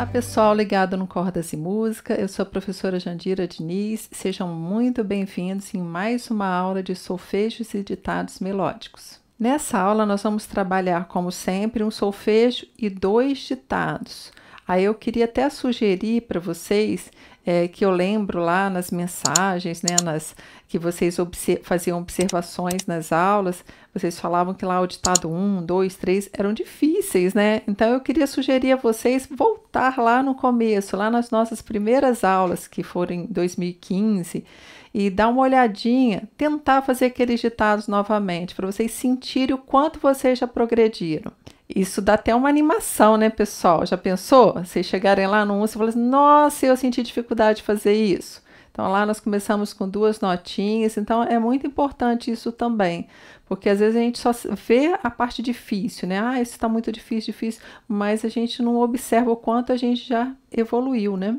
Olá pessoal ligado no Cordas e Música, eu sou a professora Jandira Diniz, sejam muito bem-vindos em mais uma aula de solfejos e ditados melódicos. Nessa aula nós vamos trabalhar, como sempre, um solfejo e dois ditados. Aí eu queria até sugerir para vocês é, que eu lembro lá nas mensagens, né, nas, que vocês faziam observações nas aulas, vocês falavam que lá o ditado 1, 2, 3 eram difíceis, né? Então eu queria sugerir a vocês voltar voltar lá no começo, lá nas nossas primeiras aulas, que foram em 2015, e dar uma olhadinha, tentar fazer aqueles ditados novamente, para vocês sentirem o quanto vocês já progrediram. Isso dá até uma animação, né, pessoal? Já pensou? Vocês chegarem lá no 1 e falarem assim, nossa, eu senti dificuldade de fazer isso. Então lá nós começamos com duas notinhas, então é muito importante isso também, porque às vezes a gente só vê a parte difícil, né? Ah, isso está muito difícil, difícil, mas a gente não observa o quanto a gente já evoluiu, né?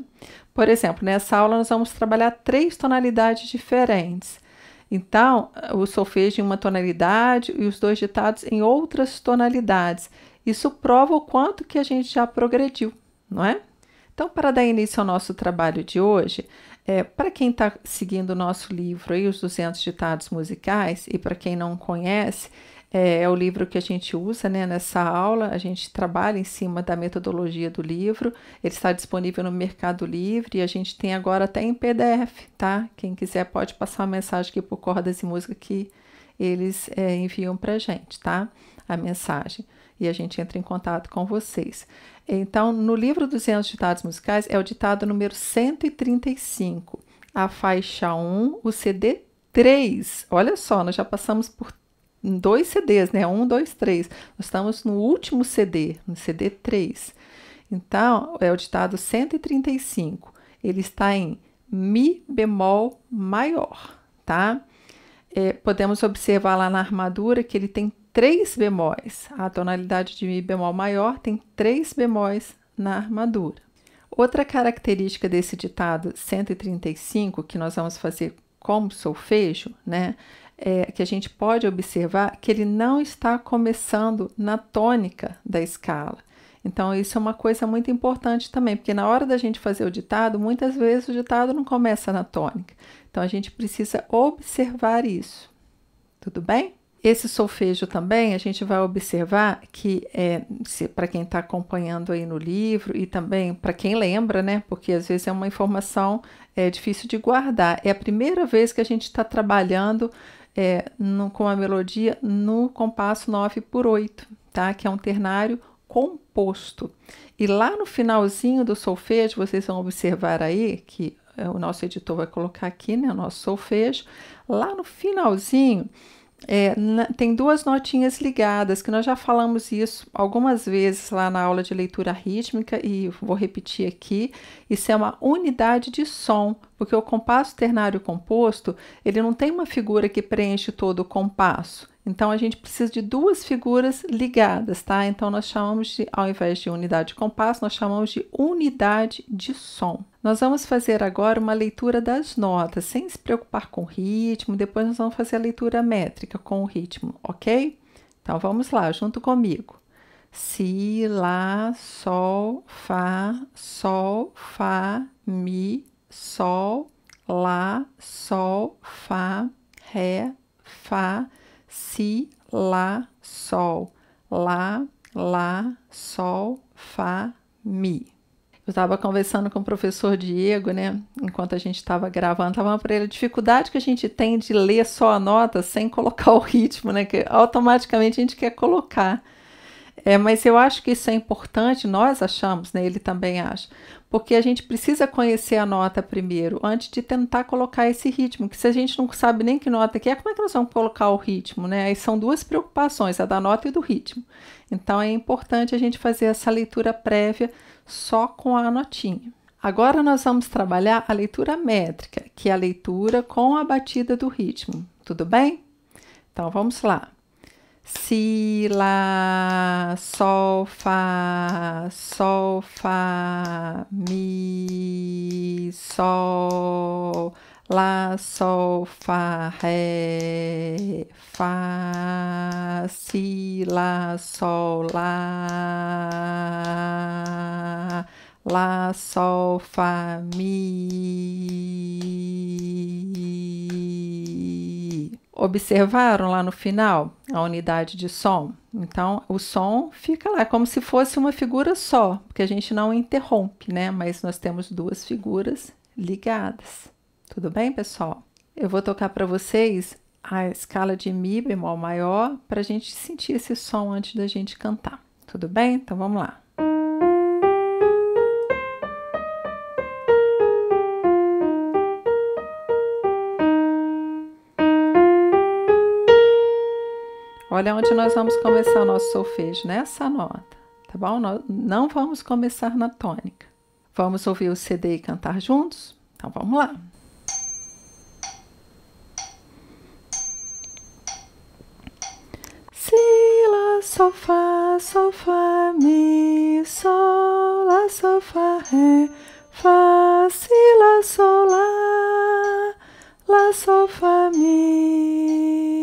Por exemplo, nessa aula nós vamos trabalhar três tonalidades diferentes. Então, o solfejo em uma tonalidade e os dois ditados em outras tonalidades. Isso prova o quanto que a gente já progrediu, não é? Então, para dar início ao nosso trabalho de hoje, é, para quem está seguindo o nosso livro e os 200 ditados musicais, e para quem não conhece, é, é, o livro que a gente usa né, nessa aula, a gente trabalha em cima da metodologia do livro, ele está disponível no Mercado Livre e a gente tem agora até em PDF, tá? Quem quiser pode passar uma mensagem aqui por Cordas e Música que eles é, enviam para a gente, tá? A mensagem e a gente entra em contato com vocês. Então, no livro 200 ditados musicais é o ditado número 135, a faixa 1, o CD 3. Olha só, nós já passamos por dois CDs, né? Um, dois, três. Nós estamos no último CD, no CD 3. Então, é o ditado 135. Ele está em Mi bemol maior, tá? É, podemos observar lá na armadura que ele tem três bemóis. A tonalidade de Mi bemol maior tem três bemóis na armadura. Outra característica desse ditado 135, que nós vamos fazer como solfejo, né, é que a gente pode observar que ele não está começando na tônica da escala. Então, isso é uma coisa muito importante também, porque na hora da gente fazer o ditado, muitas vezes o ditado não começa na tônica. Então, a gente precisa observar isso. Tudo bem? Esse solfejo também, a gente vai observar que, é, para quem está acompanhando aí no livro e também para quem lembra, né? Porque às vezes é uma informação é, difícil de guardar. É a primeira vez que a gente está trabalhando é, no, com a melodia no compasso 9 por 8, tá? Que é um ternário composto. E lá no finalzinho do solfejo, vocês vão observar aí que é, o nosso editor vai colocar aqui, né? O nosso solfejo. Lá no finalzinho é, na, tem duas notinhas ligadas, que nós já falamos isso algumas vezes lá na aula de leitura rítmica, e vou repetir aqui, isso é uma unidade de som, porque o compasso ternário composto, ele não tem uma figura que preenche todo o compasso, então a gente precisa de duas figuras ligadas, tá? Então nós chamamos de, ao invés de unidade de compasso, nós chamamos de unidade de som. Nós vamos fazer agora uma leitura das notas, sem se preocupar com o ritmo, depois nós vamos fazer a leitura métrica com o ritmo, ok? Então vamos lá, junto comigo. Si, Lá, Sol, Fá, Sol, Fá, Mi, Sol, Lá, Sol, Fá, Ré, Fá, si, lá, sol, lá, lá, sol, fá, mi. Eu estava conversando com o professor Diego, né? Enquanto a gente estava gravando, estava para ele a dificuldade que a gente tem de ler só a nota sem colocar o ritmo, né? Que automaticamente a gente quer colocar. É, mas eu acho que isso é importante, nós achamos, né? Ele também acha, porque a gente precisa conhecer a nota primeiro, antes de tentar colocar esse ritmo, que se a gente não sabe nem que nota que é, como é que nós vamos colocar o ritmo, né? Aí são duas preocupações, a da nota e do ritmo. Então é importante a gente fazer essa leitura prévia só com a notinha. Agora nós vamos trabalhar a leitura métrica, que é a leitura com a batida do ritmo, tudo bem? Então vamos lá. Si, Lá, Sol, Fá, Sol, Fá, Mi, Sol, Lá, Sol, Fá, Ré, Fá, Si, Lá, Sol, Lá, Lá, Sol, Fá, Mi. Observaram lá no final a unidade de som? Então, o som fica lá como se fosse uma figura só, porque a gente não interrompe, né? Mas nós temos duas figuras ligadas. Tudo bem, pessoal? Eu vou tocar para vocês a escala de Mi bemol maior para a gente sentir esse som antes da gente cantar. Tudo bem? Então vamos lá. olha onde nós vamos começar o nosso solfejo, nessa nota, tá bom? Nós não vamos começar na tônica. Vamos ouvir o CD e cantar juntos? Então vamos lá. Si, lá, sol, fá, sol, fá, mi, sol, lá, sol, fá, ré, fá, si, lá, sol, lá, lá, sol, fá, mi.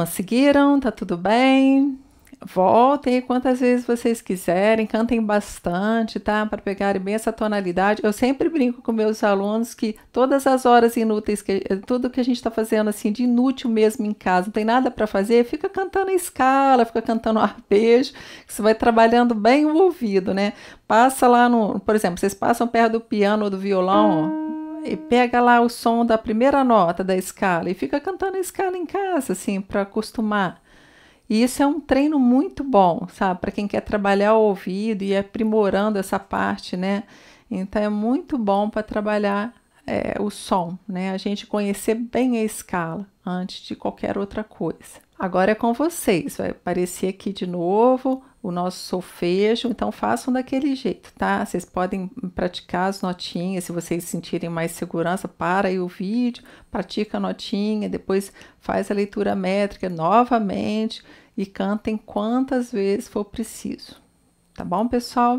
Conseguiram? Tá tudo bem? Voltem quantas vezes vocês quiserem, cantem bastante, tá? Para pegarem bem essa tonalidade. Eu sempre brinco com meus alunos que todas as horas inúteis, que, eh, tudo que a gente está fazendo assim de inútil mesmo em casa, não tem nada para fazer, fica cantando escala, fica cantando arpejo, que você vai trabalhando bem o ouvido, né? Passa lá no, por exemplo, vocês passam perto do piano ou do violão, ó e pega lá o som da primeira nota da escala e fica cantando a escala em casa, assim, para acostumar. E isso é um treino muito bom, sabe, para quem quer trabalhar o ouvido e aprimorando essa parte, né? Então é muito bom para trabalhar é, o som, né? A gente conhecer bem a escala antes de qualquer outra coisa. Agora é com vocês, vai aparecer aqui de novo o nosso solfejo, então façam daquele jeito, tá? Vocês podem praticar as notinhas, se vocês sentirem mais segurança, para aí o vídeo, pratica a notinha, depois faz a leitura métrica novamente e cantem quantas vezes for preciso. Tá bom, pessoal?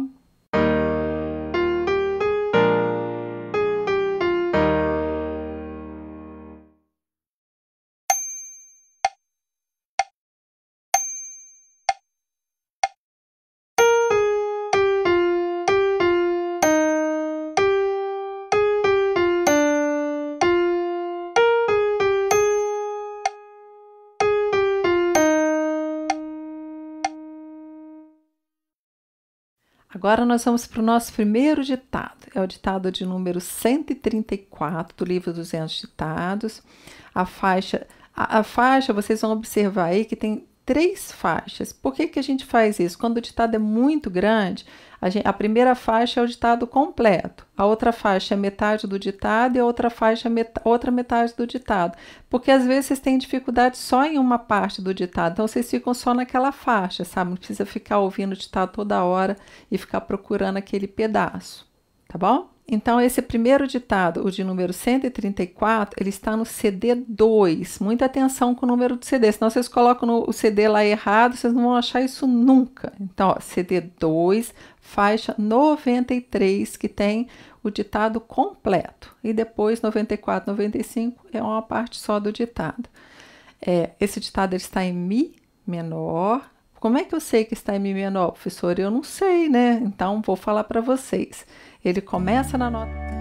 Agora nós vamos para o nosso primeiro ditado. É o ditado de número 134 do livro 200 Ditados. A faixa, a, a faixa, vocês vão observar aí que tem três faixas. Por que, que a gente faz isso? Quando o ditado é muito grande, a, gente, a, primeira faixa é o ditado completo, a outra faixa é metade do ditado e a outra faixa é met outra metade do ditado. Porque às vezes vocês têm dificuldade só em uma parte do ditado, então vocês ficam só naquela faixa, sabe? Não precisa ficar ouvindo o ditado toda hora e ficar procurando aquele pedaço, tá bom? Então, esse primeiro ditado, o de número 134, ele está no CD 2. Muita atenção com o número do CD, senão vocês colocam no, o CD lá errado, vocês não vão achar isso nunca. Então, ó, CD 2, faixa 93, que tem o ditado completo. E depois, 94, 95 é uma parte só do ditado. É, esse ditado ele está em Mi menor. Como é que eu sei que está em Mi menor, professor? Eu não sei, né? Então, vou falar para vocês. Ele começa na nota.